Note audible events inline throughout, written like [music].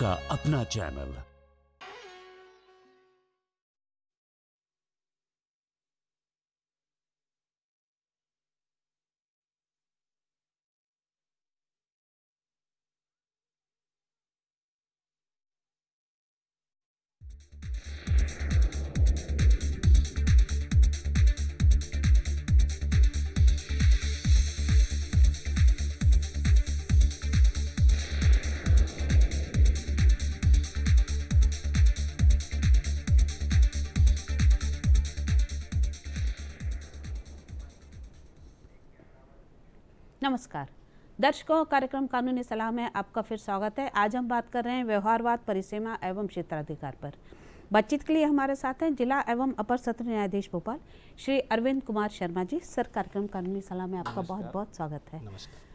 का अपना चैनल नमस्कार दर्शकों कार्यक्रम कानूनी सलाह में आपका फिर स्वागत है आज हम बात कर रहे हैं व्यवहारवाद परिसीमा एवं क्षेत्राधिकार पर बातचीत के लिए हमारे साथ हैं जिला एवं अपर सत्र न्यायाधीश भोपाल श्री अरविंद कुमार शर्मा जी सर कार्यक्रम कानूनी सलाह में आपका बहुत बहुत स्वागत है नमस्कार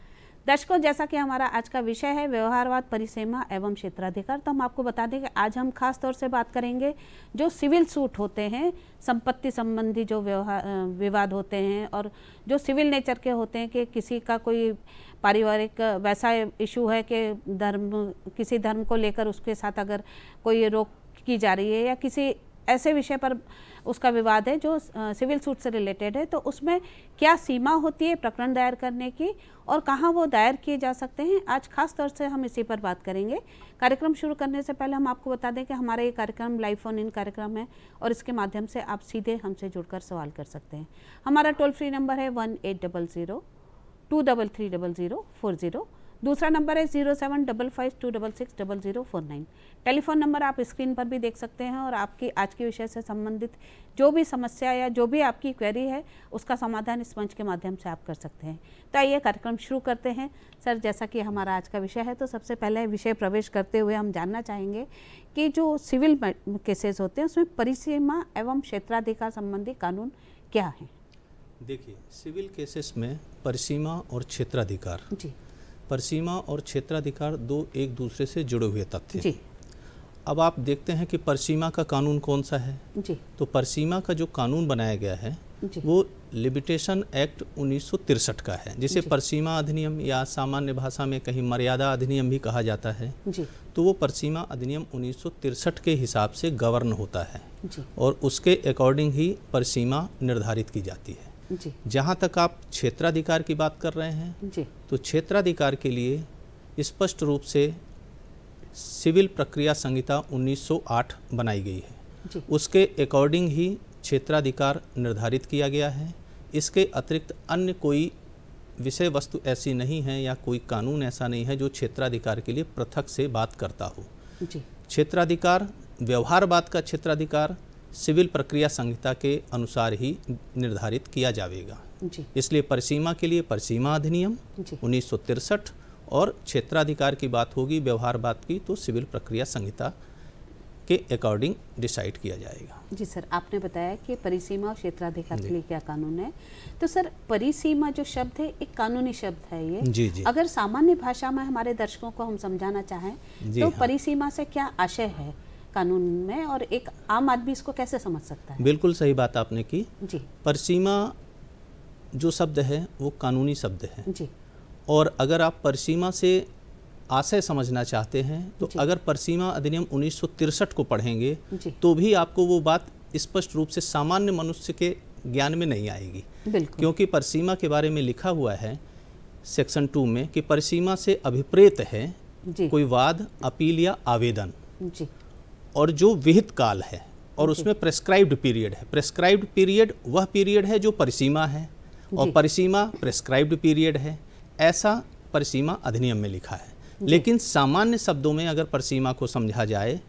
दर्शकों जैसा कि हमारा आज का विषय है व्यवहारवाद परिसीमा एवं क्षेत्राधिकार तो हम आपको बता दें कि आज हम खास तौर से बात करेंगे जो सिविल सूट होते हैं संपत्ति संबंधी जो व्यवहार विवाद होते हैं और जो सिविल नेचर के होते हैं कि किसी का कोई पारिवारिक वैसा इशू है कि धर्म किसी धर्म को लेकर उसके साथ अगर कोई रोक की जा रही है या किसी ऐसे विषय पर उसका विवाद है जो सिविल सूट से रिलेटेड है तो उसमें क्या सीमा होती है प्रकरण दायर करने की और कहाँ वो दायर किए जा सकते हैं आज खास तौर से हम इसी पर बात करेंगे कार्यक्रम शुरू करने से पहले हम आपको बता दें कि हमारा ये कार्यक्रम लाइव फोन इन कार्यक्रम है और इसके माध्यम से आप सीधे हमसे जुड़कर सवाल कर सकते हैं हमारा टोल फ्री नंबर है one eight double zero two double three double zero four zero दूसरा नंबर है zero seven double five two double six double zero four nine telephone number आप स्क्रीन पर भी देख सकते हैं और आपकी आज के विषय से संबंधित जो भी समस्या या जो भी आपकी क्वेरी है उसका समाधान इस मंच के माध्यम से आप कर सकते हैं तो आइए कार्यक्रम शुरू करते हैं सर जैसा कि हमारा आज का विषय है तो सबसे पहले विषय प्रवेश करते हुए हम जानना चाहेंगे कि जो सिविल केसेस होते हैं उसमें परिसीमा एवं क्षेत्राधिकार संबंधी कानून क्या है देखिए सिविल केसेस में परिसीमा और क्षेत्राधिकार जी परसीमा और क्षेत्राधिकार दो एक दूसरे से जुड़े हुए तथ्य जी अब आप देखते हैं कि परसीमा का कानून कौन सा है जी तो परसीमा का जो कानून बनाया गया है वो लिमिटेशन एक्ट उन्नीस का है जिसे परसीमा अधिनियम या सामान्य भाषा में कहीं मर्यादा अधिनियम भी कहा जाता है जी। तो वो परसीमा अधिनियम उन्नीस के हिसाब से गवर्न होता है जी। और उसके अकॉर्डिंग ही परसीमा निर्धारित की जाती है जहाँ तक आप क्षेत्राधिकार की बात कर रहे हैं जी। तो क्षेत्राधिकार के लिए स्पष्ट रूप से सिविल प्रक्रिया संहिता 1908 बनाई गई है उसके अकॉर्डिंग ही क्षेत्राधिकार निर्धारित किया गया है इसके अतिरिक्त अन्य कोई विषय वस्तु ऐसी नहीं है या कोई कानून ऐसा नहीं है जो क्षेत्राधिकार के लिए पृथक से बात करता हो क्षेत्राधिकार व्यवहारवाद का क्षेत्राधिकार सिविल प्रक्रिया संहिता के अनुसार ही निर्धारित किया जाएगा इसलिए परिसीमा के लिए परिसीमा अधिनियम उन्नीस और क्षेत्राधिकार की बात होगी व्यवहार बात की तो सिविल प्रक्रिया संहिता के अकॉर्डिंग डिसाइड किया जाएगा जी सर आपने बताया कि परिसीमा और क्षेत्राधिकार के लिए क्या कानून है तो सर परिसीमा जो शब्द है एक कानूनी शब्द है ये जी जी अगर सामान्य भाषा में हमारे दर्शकों को हम समझाना चाहें तो हाँ। परिसीमा से क्या आशय है कानून में और एक आम आदमी इसको कैसे समझ सकता है बिल्कुल सही बात आपने की जी परसीमा जो शब्द है वो कानूनी शब्द है जी और अगर आप परसीमा से आशय समझना चाहते हैं तो अगर परसीमा अधिनियम उन्नीस को पढ़ेंगे तो भी आपको वो बात स्पष्ट रूप से सामान्य मनुष्य के ज्ञान में नहीं आएगी क्योंकि परसीमा के बारे में लिखा हुआ है सेक्शन टू में कि परसीमा से अभिप्रेत है कोई वाद अपील या आवेदन और जो विहित काल है और उसमें प्रेस्क्राइब्ड पीरियड है प्रेस्क्राइब्ड पीरियड वह पीरियड है जो परिसीमा है और परिसीमा प्रेस्क्राइब्ड पीरियड है ऐसा परिसीमा अधिनियम में लिखा है लेकिन सामान्य शब्दों में अगर परिसीमा को समझा जाए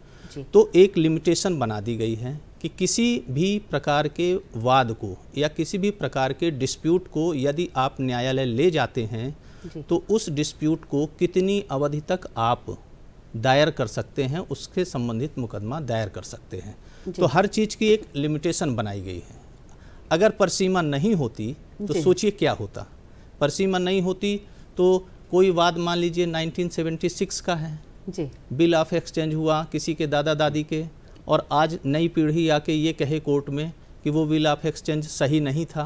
तो एक लिमिटेशन बना दी गई है कि किसी भी प्रकार के वाद को या किसी भी प्रकार के डिस्प्यूट को यदि आप न्यायालय ले जाते हैं तो उस डिस्प्यूट को कितनी अवधि तक आप दायर कर सकते हैं उसके संबंधित मुकदमा दायर कर सकते हैं तो हर चीज़ की एक लिमिटेशन बनाई गई है अगर परसीमा नहीं होती तो सोचिए क्या होता परसीमा नहीं होती तो कोई वाद मान लीजिए 1976 का है जी बिल ऑफ एक्सचेंज हुआ किसी के दादा दादी के और आज नई पीढ़ी आके ये कहे कोर्ट में कि वो बिल ऑफ एक्सचेंज सही नहीं था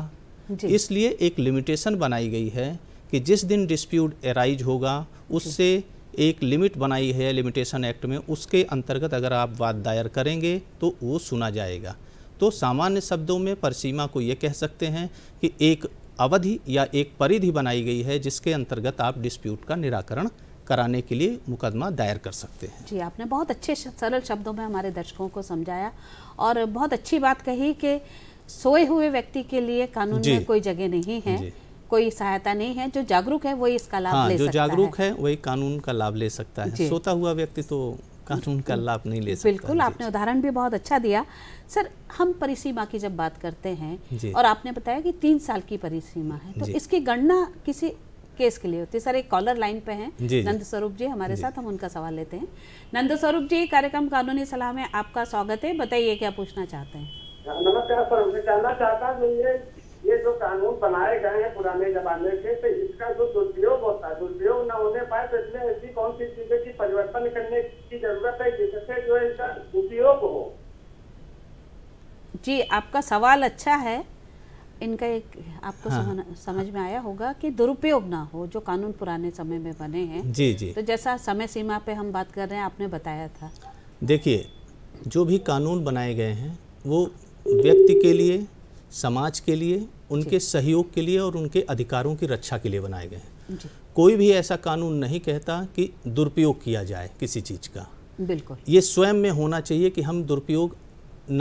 इसलिए एक लिमिटेशन बनाई गई है कि जिस दिन डिस्प्यूट एराइज होगा उससे एक लिमिट बनाई है लिमिटेशन एक्ट में उसके अंतर्गत अगर आप वाद दायर करेंगे तो वो सुना जाएगा तो सामान्य शब्दों में परसीमा को ये कह सकते हैं कि एक अवधि या एक परिधि बनाई गई है जिसके अंतर्गत आप डिस्प्यूट का निराकरण कराने के लिए मुकदमा दायर कर सकते हैं जी आपने बहुत अच्छे सरल शब्दों में हमारे दर्शकों को समझाया और बहुत अच्छी बात कही कि सोए हुए व्यक्ति के लिए कानून में कोई जगह नहीं है कोई सहायता नहीं है जो जागरूक है वही इसका लाभ हाँ, ले जो सकता जागरूक है, है वही कानून का लाभ ले सकता है सोता हुआ व्यक्ति तो कानून का लाभ नहीं ले सकता बिल्कुल आपने उदाहरण भी बहुत अच्छा दिया सर हम परिसीमा की जब बात करते हैं और आपने बताया कि तीन साल की परिसीमा है तो इसकी गणना किसी केस के लिए होती है सर एक कॉलर लाइन पे हैं नंद स्वरूप जी हमारे साथ हम उनका सवाल लेते हैं नंद स्वरूप जी कार्यक्रम कानूनी सलाह में आपका स्वागत है बताइए क्या पूछना चाहते हैं नमस्कार सर मैं जानना चाहता हूँ ये जो कानून बनाए गए हैं पुराने जमाने के तो इसका जो दुरुपयोग होता है दुरुपयोग न होने पाए तो इसमें ऐसी कौन सी चीजें की परिवर्तन करने की जरूरत है जिससे जो है इसका उपयोग हो जी आपका सवाल अच्छा है इनका एक आपको हाँ। समझ में आया होगा कि दुरुपयोग ना हो जो कानून पुराने समय में बने हैं जी जी तो जैसा समय सीमा पे हम बात कर रहे हैं आपने बताया था देखिए जो भी कानून बनाए गए हैं वो व्यक्ति के लिए समाज के लिए उनके सहयोग के लिए और उनके अधिकारों की रक्षा के लिए बनाए गए हैं कोई भी ऐसा कानून नहीं कहता कि दुरुपयोग किया जाए किसी चीज़ का बिल्कुल ये स्वयं में होना चाहिए कि हम दुरुपयोग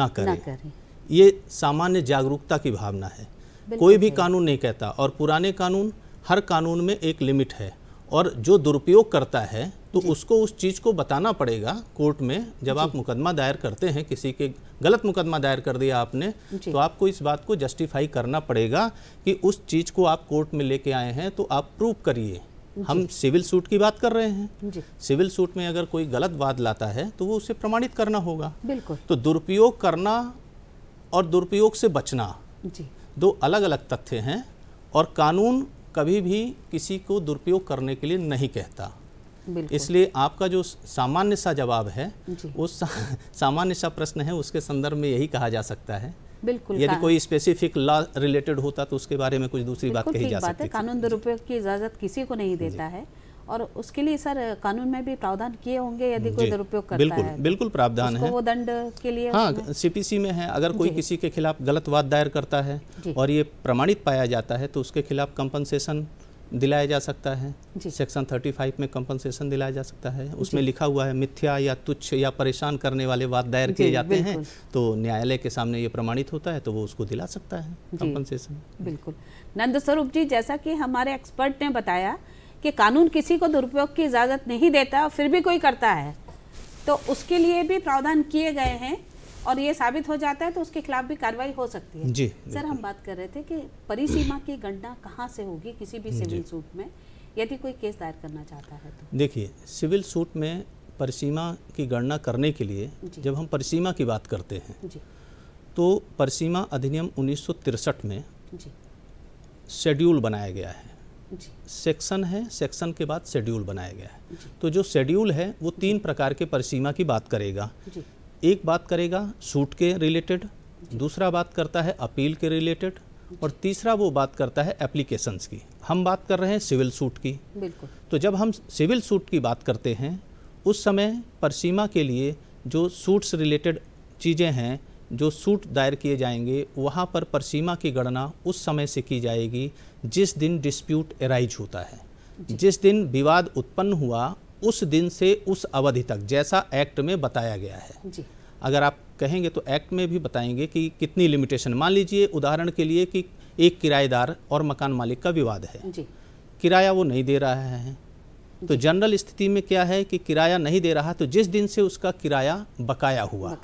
ना करें, ना करें। ये सामान्य जागरूकता की भावना है कोई भी कानून नहीं कहता और पुराने कानून हर कानून में एक लिमिट है और जो दुरुपयोग करता है तो उसको उस चीज़ को बताना पड़ेगा कोर्ट में जब आप मुकदमा दायर करते हैं किसी के गलत मुकदमा दायर कर दिया आपने तो आपको इस बात को जस्टिफाई करना पड़ेगा कि उस चीज़ को आप कोर्ट में लेके आए हैं तो आप प्रूव करिए हम सिविल सूट की बात कर रहे हैं सिविल सूट में अगर कोई गलत वाद लाता है तो वो उसे प्रमाणित करना होगा बिल्कुल तो दुरुपयोग करना और दुरुपयोग से बचना जी दो अलग अलग तथ्य हैं और कानून कभी भी किसी को दुरुपयोग करने के लिए नहीं कहता इसलिए आपका जो सामान्य सा जवाब है उस सामान्य सा प्रश्न है उसके संदर्भ में यही कहा जा सकता है बिल्कुल यदि कोई स्पेसिफिक लॉ रिलेटेड होता तो उसके बारे में कुछ दूसरी बात कही जा सकती है कानून दुरुपयोग की इजाज़त किसी को नहीं देता है और उसके लिए सर कानून में भी प्रावधान किए होंगे यदि कोई दुरुपयोग करता बिल्कुल, है बिल्कुल प्रावधान है वो दंड के लिए हाँ सीपीसी में है अगर कोई किसी के खिलाफ गलत वाद दायर करता है और ये प्रमाणित पाया जाता है तो उसके खिलाफ कंपनसेशन दिलाया जा सकता है सेक्शन 35 में कंपनसेशन दिलाया जा सकता है उसमें लिखा हुआ है मिथ्या या तुच्छ या परेशान करने वाले वाद दायर किए जाते हैं तो न्यायालय के सामने ये प्रमाणित होता है तो वो उसको दिला सकता है कंपनसेशन बिल्कुल नंद स्वरूप जी जैसा कि हमारे एक्सपर्ट ने बताया कि कानून किसी को दुरुपयोग की इजाज़त नहीं देता और फिर भी कोई करता है तो उसके लिए भी प्रावधान किए गए हैं और ये साबित हो जाता है तो उसके खिलाफ भी कार्रवाई हो सकती है जी सर हम बात कर रहे थे कि परिसीमा की गणना कहाँ से होगी किसी भी सिविल सूट में यदि कोई केस दायर करना चाहता है तो देखिए सिविल सूट में परिसीमा की गणना करने के लिए जब हम परिसीमा की बात करते हैं तो परिसीमा अधिनियम उन्नीस में शेड्यूल बनाया गया है सेक्शन है सेक्शन के बाद शेड्यूल बनाया गया है तो जो शेड्यूल है वो तीन प्रकार के परिसीमा की बात करेगा एक बात करेगा सूट के रिलेटेड दूसरा बात करता है अपील के रिलेटेड और तीसरा वो बात करता है एप्लीकेशंस की हम बात कर रहे हैं सिविल सूट की बिल्कुल तो जब हम सिविल सूट की बात करते हैं उस समय परसीमा के लिए जो सूट्स रिलेटेड चीज़ें हैं जो सूट दायर किए जाएंगे वहाँ पर परसीमा की गणना उस समय से की जाएगी जिस दिन डिस्प्यूट एराइज होता है जिस दिन विवाद उत्पन्न हुआ उस दिन से उस अवधि तक जैसा एक्ट में बताया गया है जी अगर आप कहेंगे तो एक्ट में भी बताएंगे कि कितनी लिमिटेशन मान लीजिए उदाहरण के लिए कि एक किराएदार और मकान मालिक का विवाद है जी किराया वो नहीं दे रहा है तो जनरल स्थिति में क्या है कि किराया नहीं दे रहा तो जिस दिन से उसका किराया बकाया हुआ,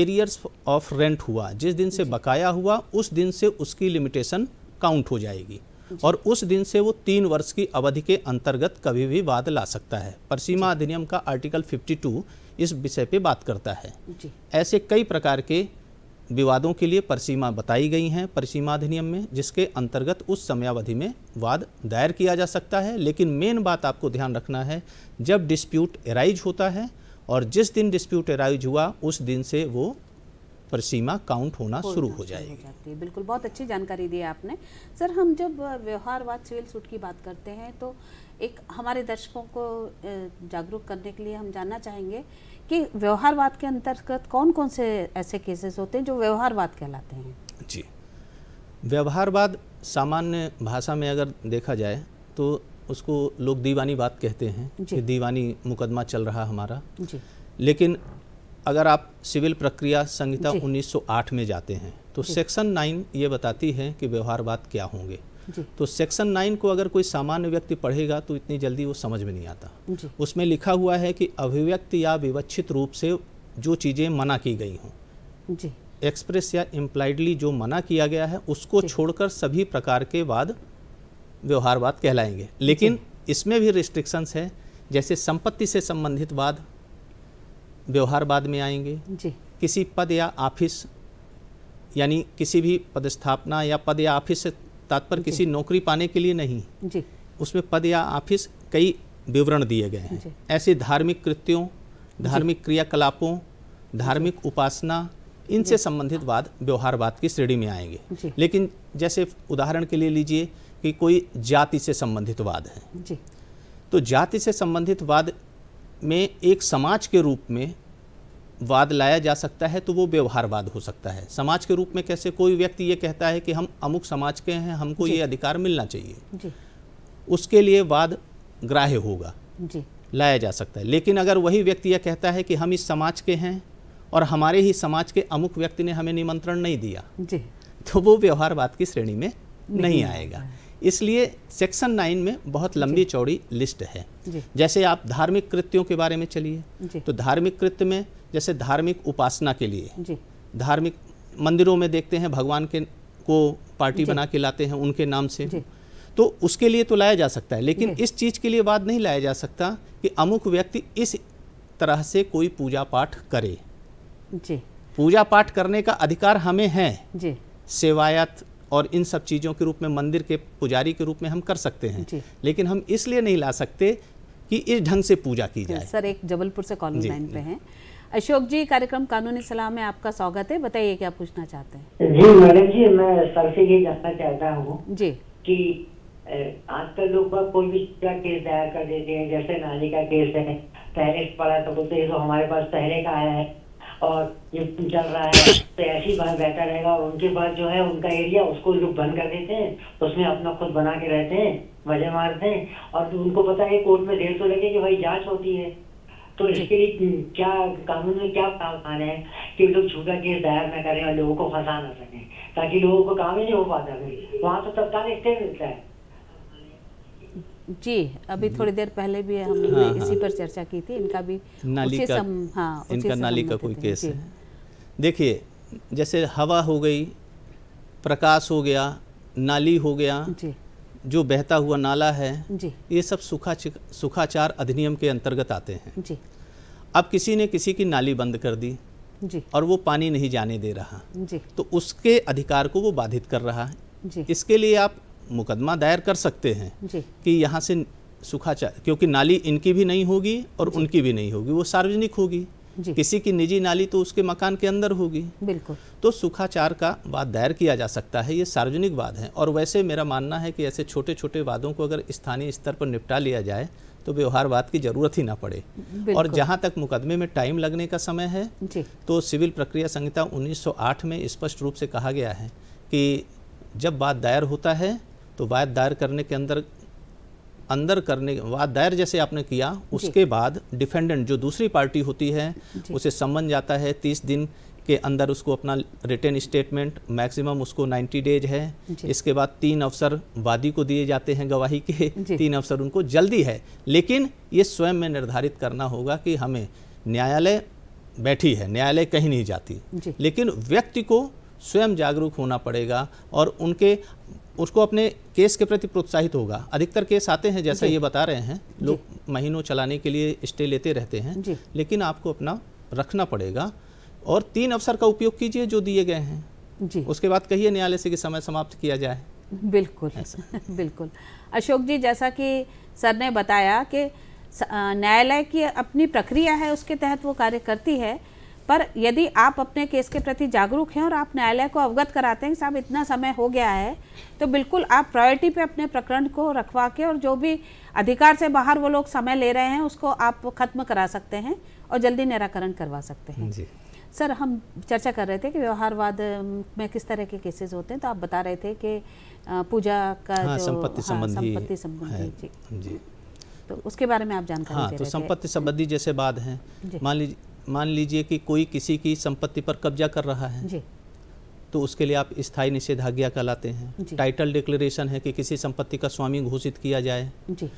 एरियर्स ऑफ रेंट हुआ जिस दिन से बकाया हुआ उस दिन से उसकी लिमिटेशन काउंट हो जाएगी और उस दिन से वो तीन वर्ष की अवधि के अंतर्गत कभी भी वाद ला सकता है परसीमा अधिनियम का आर्टिकल 52 इस विषय पे बात करता है ऐसे कई प्रकार के विवादों के लिए परसीमा बताई गई हैं परसीमा अधिनियम में जिसके अंतर्गत उस समयावधि में वाद दायर किया जा सकता है लेकिन मेन बात आपको ध्यान रखना है जब डिस्प्यूट एराइज होता है और जिस दिन डिस्प्यूट एराइज हुआ उस दिन से वो पर सीमा काउंट होना शुरू हो जाएगी बिल्कुल बहुत अच्छी जानकारी दी आपने सर हम जब व्यवहारवाद सिविल सूट की बात करते हैं तो एक हमारे दर्शकों को जागरूक करने के लिए हम जानना चाहेंगे कि व्यवहारवाद के अंतर्गत कौन कौन से ऐसे केसेस होते हैं जो व्यवहारवाद कहलाते हैं जी व्यवहारवाद सामान्य भाषा में अगर देखा जाए तो उसको लोग दीवानी बात कहते हैं कि दीवानी मुकदमा चल रहा हमारा जी। लेकिन अगर आप सिविल प्रक्रिया संहिता 1908 में जाते हैं तो सेक्शन नाइन ये बताती है कि व्यवहारवाद क्या होंगे तो सेक्शन नाइन को अगर कोई सामान्य व्यक्ति पढ़ेगा तो इतनी जल्दी वो समझ में नहीं आता उसमें लिखा हुआ है कि अभिव्यक्त या विवक्षित रूप से जो चीज़ें मना की गई हों एक्सप्रेस या इम्प्लाइडली जो मना किया गया है उसको छोड़कर सभी प्रकार के वाद व्यवहारवाद कहलाएंगे लेकिन इसमें भी रिस्ट्रिक्शंस हैं जैसे संपत्ति से संबंधित वाद व्यवहार बाद में आएंगे जी किसी पद या ऑफिस यानी किसी भी पदस्थापना या पद या ऑफिस से तात्पर्य किसी नौकरी पाने के लिए नहीं जी उसमें पद या ऑफिस कई विवरण दिए गए हैं ऐसे धार्मिक कृत्यों धार्मिक क्रियाकलापों धार्मिक उपासना इनसे संबंधित वाद व्यवहारवाद की श्रेणी में आएंगे लेकिन जैसे उदाहरण के लिए लीजिए कि कोई जाति से संबंधित वाद है जी तो जाति से संबंधित वाद में एक समाज के रूप में वाद लाया जा सकता है तो वो व्यवहारवाद हो सकता है समाज के रूप में कैसे कोई व्यक्ति ये कहता है कि हम अमुक समाज के हैं हमको ये अधिकार मिलना चाहिए उसके लिए वाद ग्राह्य होगा लाया जा सकता है लेकिन अगर वही व्यक्ति यह कहता है कि हम इस समाज के हैं और हमारे ही समाज के अमुक व्यक्ति ने हमें निमंत्रण नहीं दिया जी। तो वो व्यवहारवाद की श्रेणी में नहीं, नहीं आएगा इसलिए सेक्शन नाइन में बहुत लंबी चौड़ी लिस्ट है जैसे आप धार्मिक कृत्यों के बारे में चलिए तो धार्मिक कृत्य में जैसे धार्मिक उपासना के लिए धार्मिक मंदिरों में देखते हैं भगवान के को पार्टी बना के लाते हैं उनके नाम से तो उसके लिए तो लाया जा सकता है लेकिन इस चीज़ के लिए बात नहीं लाया जा सकता कि अमुक व्यक्ति इस तरह से कोई पूजा पाठ करे जी पूजा पाठ करने का अधिकार हमें है जी सेवायत और इन सब चीज़ों के रूप में मंदिर के पुजारी के रूप में हम कर सकते हैं लेकिन हम इसलिए नहीं ला सकते कि इस ढंग से पूजा की जाए सर एक जबलपुर से कॉलोनी लाइन पे हैं अशोक जी कार्यक्रम कानूनी सलाह में आपका स्वागत है बताइए क्या पूछना चाहते हैं जी मैडम जी मैं सर से ये जानना चाहता हूँ जी कि आजकल लोग कोई भी केस दायर कर देते हैं जैसे नाली का केस है तहरीर पड़ा तो बोलते हैं तो हमारे पास का आया है और ये चल रहा है तो ही बात बेहतर रहेगा और उनके पास जो है उनका एरिया उसको लोग बंद कर देते हैं उसमें अपना खुद बना के रहते हैं मजे मारते हैं और तो उनको पता है कोर्ट में देर तो लगे कि भाई जांच होती है तो इसके लिए क्या कानून में क्या प्रावधान है कि लोग झूठा केस दायर न करें और लोगों को फंसा ना सकें ताकि लोगों को काम ही नहीं हो पाता फिर वहाँ तो तत्काल स्टे मिलता है जी अभी थोड़ी देर पहले भी हमने हाँ, हाँ, इसी पर चर्चा की थी इनका भी नाली उसी का सम, हाँ, इनका नाली का कोई केस है देखिए जैसे हवा हो गई प्रकाश हो गया नाली हो गया जी जो बहता हुआ नाला है जी ये सब सुखा सुखाचार अधिनियम के अंतर्गत आते हैं जी अब किसी ने किसी की नाली बंद कर दी जी और वो पानी नहीं जाने दे रहा जी तो उसके अधिकार को वो बाधित कर रहा है इसके लिए आप मुकदमा दायर कर सकते हैं कि यहाँ से सुखाचार क्योंकि नाली इनकी भी नहीं होगी और उनकी भी नहीं होगी वो सार्वजनिक होगी किसी की निजी नाली तो उसके मकान के अंदर होगी बिल्कुल तो सुखाचार का वाद दायर किया जा सकता है ये सार्वजनिक वाद है और वैसे मेरा मानना है कि ऐसे छोटे छोटे वादों को अगर स्थानीय स्तर पर निपटा लिया जाए तो व्यवहारवाद की जरूरत ही ना पड़े और जहां तक मुकदमे में टाइम लगने का समय है तो सिविल प्रक्रिया संहिता उन्नीस में स्पष्ट रूप से कहा गया है कि जब वाद दायर होता है तो वाद दायर करने के अंदर अंदर करने वाद दायर जैसे आपने किया उसके बाद डिफेंडेंट जो दूसरी पार्टी होती है उसे समझ जाता है तीस दिन के अंदर उसको अपना रिटर्न स्टेटमेंट मैक्सिमम उसको 90 डेज है इसके बाद तीन अवसर वादी को दिए जाते हैं गवाही के तीन अवसर उनको जल्दी है लेकिन ये स्वयं में निर्धारित करना होगा कि हमें न्यायालय बैठी है न्यायालय कहीं नहीं जाती लेकिन व्यक्ति को स्वयं जागरूक होना पड़ेगा और उनके उसको अपने केस के प्रति प्रोत्साहित होगा अधिकतर केस आते हैं जैसा ये बता रहे हैं लोग महीनों चलाने के लिए स्टे लेते रहते हैं लेकिन आपको अपना रखना पड़ेगा और तीन अवसर का उपयोग कीजिए जो दिए गए हैं जी उसके बाद कहिए न्यायालय से कि समय समाप्त किया जाए बिल्कुल [laughs] बिल्कुल अशोक जी जैसा कि सर ने बताया कि न्यायालय की अपनी प्रक्रिया है उसके तहत वो कार्य करती है पर यदि आप अपने केस के प्रति जागरूक हैं और आप न्यायालय को अवगत कराते हैं साहब इतना समय हो गया है तो बिल्कुल आप प्रायोरिटी पे अपने प्रकरण को रखवा के और जो भी अधिकार से बाहर वो लोग समय ले रहे हैं उसको आप खत्म करा सकते हैं और जल्दी निराकरण करवा सकते हैं जी सर हम चर्चा कर रहे थे कि व्यवहारवाद में किस तरह के केसेस होते हैं तो आप बता रहे थे कि पूजा का हाँ, जो संपत्ति हाँ, संबंधी हाँ, संपत्ति संबंधी जी जी तो उसके बारे में आप जानकारी हाँ, तो संपत्ति संबंधी जैसे बात है मान लीजिए मान लीजिए कि कोई किसी की संपत्ति पर कब्जा कर रहा है जी तो उसके लिए आप स्थायी निषेधाज्ञा कहलाते हैं टाइटल डिक्लेरेशन है कि किसी संपत्ति का स्वामी घोषित किया जाए जी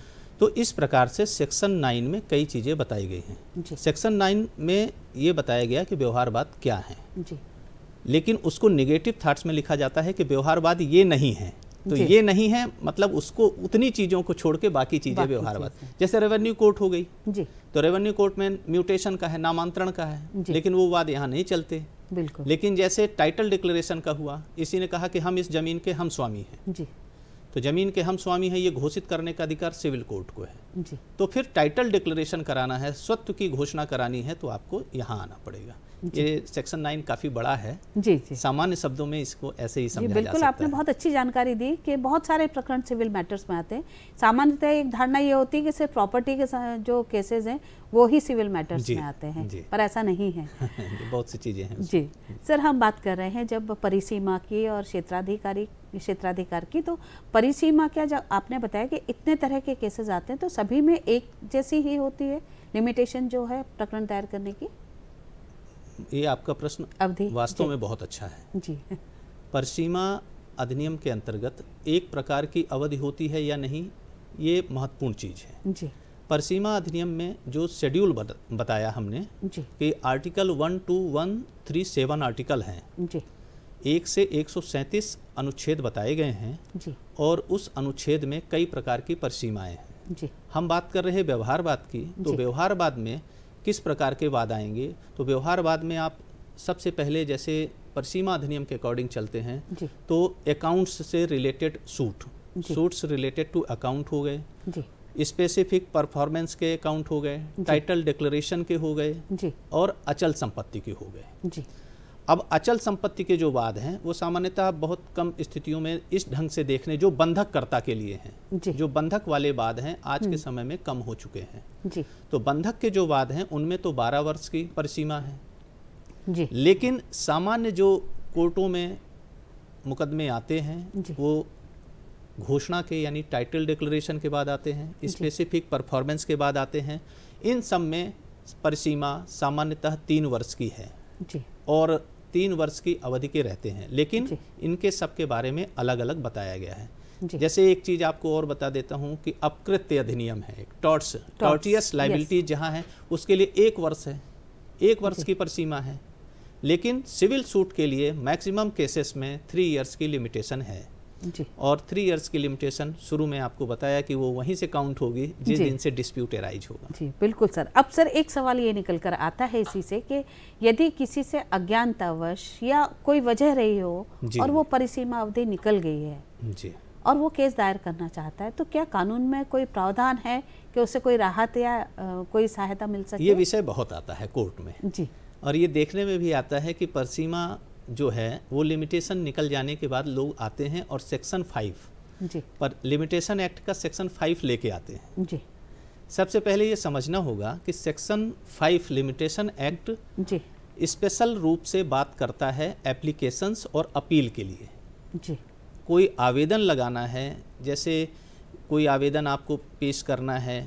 तो इस प्रकार से सेक्शन नाइन में कई चीज़ें बताई गई हैं सेक्शन नाइन में ये बताया गया कि व्यवहारवाद क्या है जी लेकिन उसको निगेटिव थाट्स में लिखा जाता है कि व्यवहारवाद ये नहीं है तो ये नहीं है मतलब उसको उतनी चीज़ों को छोड़ के बाकी चीज़ें व्यवहार जैसे रेवेन्यू कोर्ट हो गई जी तो रेवेन्यू कोर्ट में म्यूटेशन का है नामांतरण का है लेकिन वो वाद यहाँ नहीं चलते बिल्कुल लेकिन जैसे टाइटल डिक्लेरेशन का हुआ इसी ने कहा कि हम इस जमीन के हम स्वामी हैं तो जमीन के हम स्वामी हैं ये घोषित करने का अधिकार सिविल कोर्ट को है जी तो फिर टाइटल डिक्लेरेशन कराना है स्वत्व की घोषणा करानी है तो आपको यहाँ आना पड़ेगा ये सेक्शन नाइन काफ़ी बड़ा है जी जी सामान्य शब्दों में इसको ऐसे ही समझा बिल्कुल आपने बहुत अच्छी जानकारी दी कि बहुत सारे प्रकरण सिविल मैटर्स में आते हैं सामान्यतः एक धारणा ये होती है कि सिर्फ प्रॉपर्टी के जो केसेज हैं वो ही सिविल मैटर्स में आते हैं पर ऐसा नहीं है [laughs] बहुत सी चीज़ें हैं जी सर हम बात कर रहे हैं जब परिसीमा की और क्षेत्राधिकारी क्षेत्राधिकार की तो परिसीमा क्या जब आपने बताया कि इतने तरह के केसेस आते हैं तो सभी में एक जैसी ही होती है लिमिटेशन जो है प्रकरण दायर करने की ये आपका प्रश्न वास्तव में बहुत अच्छा है जी परसीमा अधिनियम के अंतर्गत एक प्रकार की अवधि होती है या नहीं ये महत्वपूर्ण चीज़ है जी परसीमा अधिनियम में जो शेड्यूल बताया हमने जी कि article one two one three seven article हैं जी एक से एक सौ अनुच्छेद बताए गए हैं जी और उस अनुच्छेद में कई प्रकार की परसीमाएं हैं जी हम बात कर रहे हैं व्यवहारवाद की तो व्यवहारवाद में किस प्रकार के वाद आएंगे तो व्यवहारवाद में आप सबसे पहले जैसे परसीमा अधिनियम के अकॉर्डिंग चलते हैं तो अकाउंट्स से related suit suits related to account हो गए स्पेसिफिक परफॉर्मेंस के अकाउंट हो गए टाइटल डिक्लेरेशन के हो गए और अचल संपत्ति के हो गए अब अचल संपत्ति के जो वाद हैं वो सामान्यतः बहुत कम स्थितियों में इस ढंग से देखने जो बंधककर्ता के लिए हैं जो बंधक वाले वाद हैं आज के हम्म। समय में कम हो चुके हैं तो बंधक के जो वाद हैं उनमें तो 12 वर्ष की परिसीमा है जी। लेकिन सामान्य जो कोर्टों में मुकदमे आते हैं वो घोषणा के यानी टाइटल डिक्लेरेशन के बाद आते हैं स्पेसिफिक परफॉर्मेंस के बाद आते हैं इन सब में परिसीमा सामान्यतः तीन वर्ष की है जी। और तीन वर्ष की अवधि के रहते हैं लेकिन इनके सबके बारे में अलग अलग बताया गया है जैसे एक चीज आपको और बता देता हूँ कि अपकृत्य अधिनियम है एक टॉर्ट्स टॉर्टियस लाइबिलिटी जहाँ है उसके लिए एक वर्ष है एक वर्ष की परसीमा है लेकिन सिविल सूट के लिए मैक्सिमम केसेस में थ्री इयर्स की लिमिटेशन है और थ्री इयर्स की लिमिटेशन शुरू में आपको बताया कि वो वहीं से काउंट होगी जिस दिन से डिस्प्यूट एराइज होगा जी बिल्कुल सर अब सर एक सवाल ये निकल कर आता है इसी से कि यदि किसी से अज्ञानतावश या कोई वजह रही हो और वो परिसीमा अवधि निकल गई है जी और वो केस दायर करना चाहता है तो क्या कानून में कोई प्रावधान है कि उसे कोई राहत या कोई सहायता मिल सके ये विषय बहुत आता है कोर्ट में जी और ये देखने में भी आता है कि परसीमा जो है वो लिमिटेशन निकल जाने के बाद लोग आते हैं और सेक्शन फाइव जी पर लिमिटेशन एक्ट का सेक्शन फाइव लेके आते हैं जी सबसे पहले ये समझना होगा कि सेक्शन फाइव लिमिटेशन एक्ट जी स्पेशल रूप से बात करता है एप्लीकेशंस और अपील के लिए जी कोई आवेदन लगाना है जैसे कोई आवेदन आपको पेश करना है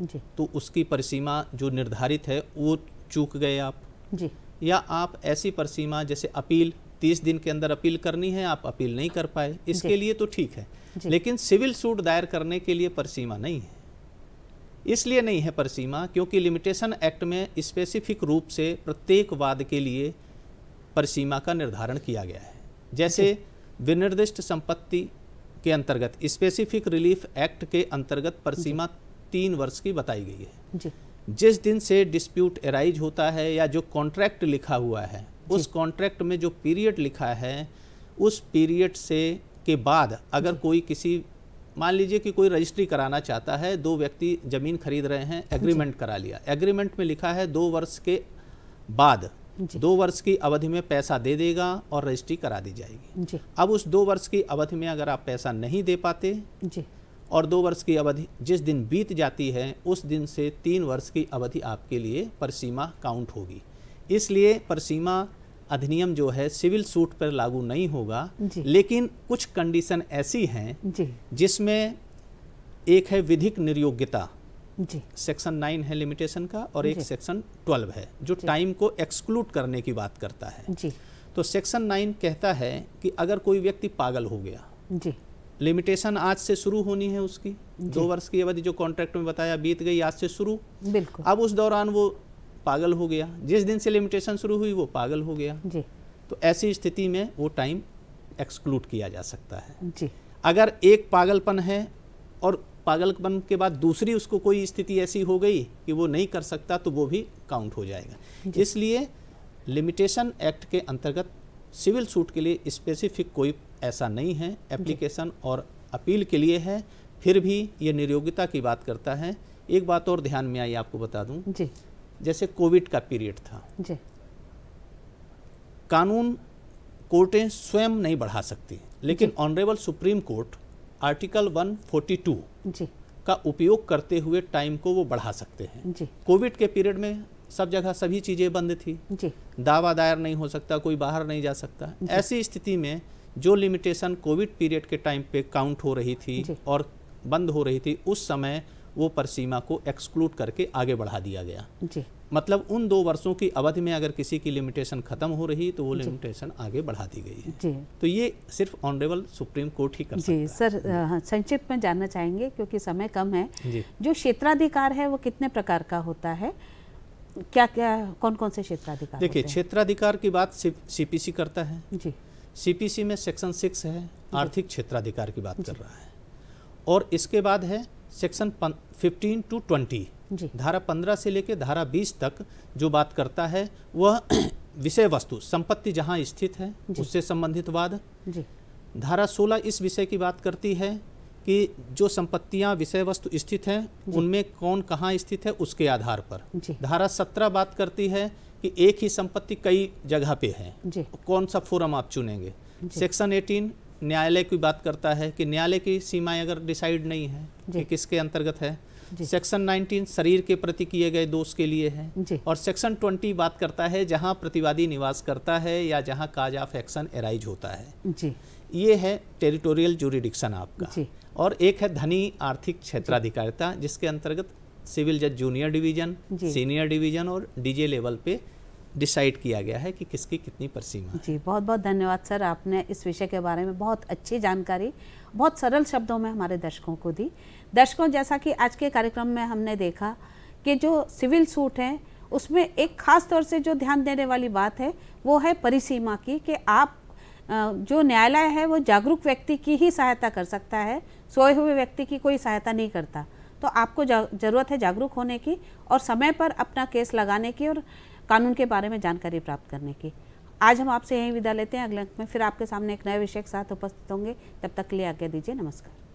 जी तो उसकी परिसीमा जो निर्धारित है वो चूक गए आप जी या आप ऐसी परसीमा जैसे अपील तीस दिन के अंदर अपील करनी है आप अपील नहीं कर पाए इसके लिए तो ठीक है लेकिन सिविल सूट दायर करने के लिए परसीमा नहीं है इसलिए नहीं है परसीमा क्योंकि लिमिटेशन एक्ट में स्पेसिफिक रूप से प्रत्येक वाद के लिए परसीमा का निर्धारण किया गया है जैसे विनिर्दिष्ट संपत्ति के अंतर्गत स्पेसिफिक रिलीफ एक्ट के अंतर्गत परसीमा तीन वर्ष की बताई गई है जिस दिन से डिस्प्यूट एराइज होता है या जो कॉन्ट्रैक्ट लिखा हुआ है उस कॉन्ट्रैक्ट में जो पीरियड लिखा है उस पीरियड से के बाद अगर कोई किसी मान लीजिए कि कोई रजिस्ट्री कराना चाहता है दो व्यक्ति ज़मीन खरीद रहे हैं एग्रीमेंट करा लिया एग्रीमेंट में लिखा है दो वर्ष के बाद दो वर्ष की अवधि में पैसा दे देगा और रजिस्ट्री करा दी जाएगी अब उस दो वर्ष की अवधि में अगर आप पैसा नहीं दे पाते और दो वर्ष की अवधि जिस दिन बीत जाती है उस दिन से तीन वर्ष की अवधि आपके लिए परसीमा काउंट होगी इसलिए परसीमा अधिनियम जो है सिविल सूट पर लागू नहीं होगा लेकिन कुछ कंडीशन ऐसी हैं जिसमें एक है विधिक निर्योग्यता सेक्शन नाइन है लिमिटेशन का और एक सेक्शन ट्वेल्व है जो टाइम को एक्सक्लूड करने की बात करता है जी तो सेक्शन नाइन कहता है कि अगर कोई व्यक्ति पागल हो गया जी लिमिटेशन आज से शुरू होनी है उसकी दो वर्ष की अवधि जो कॉन्ट्रैक्ट में बताया बीत गई आज से शुरू बिल्कुल अब उस दौरान वो पागल हो गया जिस दिन से लिमिटेशन शुरू हुई वो पागल हो गया जी तो ऐसी स्थिति में वो टाइम एक्सक्लूड किया जा सकता है जी अगर एक पागलपन है और पागलपन के बाद दूसरी उसको कोई स्थिति ऐसी हो गई कि वो नहीं कर सकता तो वो भी काउंट हो जाएगा इसलिए लिमिटेशन एक्ट के अंतर्गत सिविल सूट के लिए स्पेसिफिक कोई ऐसा नहीं है एप्लीकेशन और अपील के लिए है फिर भी ये निरोगिता की बात करता है एक बात और ध्यान में आई आपको बता दूं जी जैसे कोविड का पीरियड था जी कानून कोर्टें स्वयं नहीं बढ़ा सकती लेकिन ऑनरेबल सुप्रीम कोर्ट आर्टिकल 142 जी का उपयोग करते हुए टाइम को वो बढ़ा सकते हैं कोविड के पीरियड में सब जगह सभी चीज़ें बंद थी जी दावा दायर नहीं हो सकता कोई बाहर नहीं जा सकता ऐसी स्थिति में जो लिमिटेशन कोविड पीरियड के टाइम पे काउंट हो रही थी और बंद हो रही थी उस समय वो परसीमा को एक्सक्लूड करके आगे बढ़ा दिया गया जी मतलब उन दो वर्षों की अवधि में अगर किसी की लिमिटेशन खत्म हो रही तो वो लिमिटेशन आगे बढ़ा दी गई है जी तो ये सिर्फ ऑनरेबल सुप्रीम कोर्ट ही कर जी सर हाँ, संक्षिप्त में जानना चाहेंगे क्योंकि समय कम है जो क्षेत्राधिकार है वो कितने प्रकार का होता है क्या क्या कौन कौन से क्षेत्राधिकार देखिए क्षेत्राधिकार की बात सीपीसी करता है जी सीपीसी में सेक्शन सिक्स है आर्थिक क्षेत्राधिकार की बात कर रहा है और इसके बाद है सेक्शन फिफ्टीन टू ट्वेंटी धारा पंद्रह से लेकर धारा बीस तक जो बात करता है वह [clears throat] विषय वस्तु संपत्ति जहाँ स्थित है उससे संबंधित वाद धारा सोलह इस विषय की बात करती है कि जो संपत्तियां विषय वस्तु स्थित हैं उनमें कौन कहाँ स्थित है उसके आधार पर धारा सत्रह बात करती है कि एक ही संपत्ति कई जगह पे है कौन सा फोरम आप चुनेंगे सेक्शन 18 न्यायालय की बात करता है कि न्यायालय की सीमाएं अगर डिसाइड नहीं है कि किसके अंतर्गत है सेक्शन 19 शरीर के प्रति किए गए दोष के लिए है और सेक्शन 20 बात करता है जहां प्रतिवादी निवास करता है या जहां काज ऑफ एक्शन एराइज होता है जी ये है टेरिटोरियल जूरिडिक्शन आपका और एक है धनी आर्थिक क्षेत्राधिकारिता जिसके अंतर्गत सिविल जज जूनियर डिवीजन सीनियर डिवीजन और डीजे लेवल पे डिसाइड किया गया है कि किसकी कितनी परसीमा जी बहुत बहुत धन्यवाद सर आपने इस विषय के बारे में बहुत अच्छी जानकारी बहुत सरल शब्दों में हमारे दर्शकों को दी दर्शकों जैसा कि आज के कार्यक्रम में हमने देखा कि जो सिविल सूट हैं उसमें एक खास तौर से जो ध्यान देने वाली बात है वो है परिसीमा की कि आप जो न्यायालय है वो जागरूक व्यक्ति की ही सहायता कर सकता है सोए हुए व्यक्ति की कोई सहायता नहीं करता तो आपको ज़रूरत है जागरूक होने की और समय पर अपना केस लगाने की और कानून के बारे में जानकारी प्राप्त करने की आज हम आपसे यहीं विदा लेते हैं अगले अंक में फिर आपके सामने एक नए विषय के साथ उपस्थित होंगे तब तक के लिए आज्ञा दीजिए नमस्कार